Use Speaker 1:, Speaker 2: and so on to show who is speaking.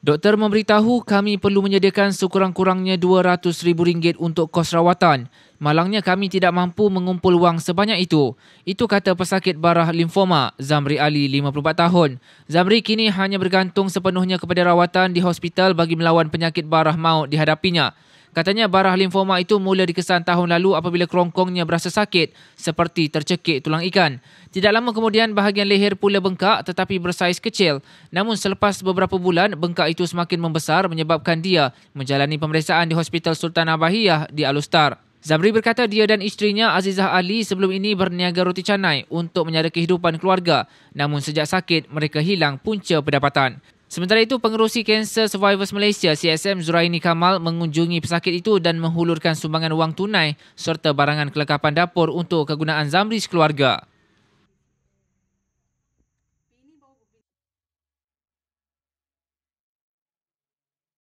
Speaker 1: Doktor memberitahu kami perlu menyediakan sekurang-kurangnya RM200,000 untuk kos rawatan. Malangnya kami tidak mampu mengumpul wang sebanyak itu. Itu kata pesakit barah limfoma Zamri Ali, 54 tahun. Zamri kini hanya bergantung sepenuhnya kepada rawatan di hospital bagi melawan penyakit barah maut dihadapinya. Katanya barah limfoma itu mula dikesan tahun lalu apabila kerongkongnya berasa sakit seperti tercekik tulang ikan. Tidak lama kemudian bahagian leher pula bengkak tetapi bersaiz kecil. Namun selepas beberapa bulan bengkak itu semakin membesar menyebabkan dia menjalani pemeriksaan di Hospital Sultan Abahiyah di Alustar. Zabri berkata dia dan isterinya Azizah Ali sebelum ini berniaga roti canai untuk menyara kehidupan keluarga. Namun sejak sakit, mereka hilang punca pendapatan. Sementara itu, pengerusi Cancer Survivors Malaysia CSM Zuraini Kamal mengunjungi pesakit itu dan menghulurkan sumbangan wang tunai serta barangan kelengkapan dapur untuk kegunaan Zamri sekeluarga.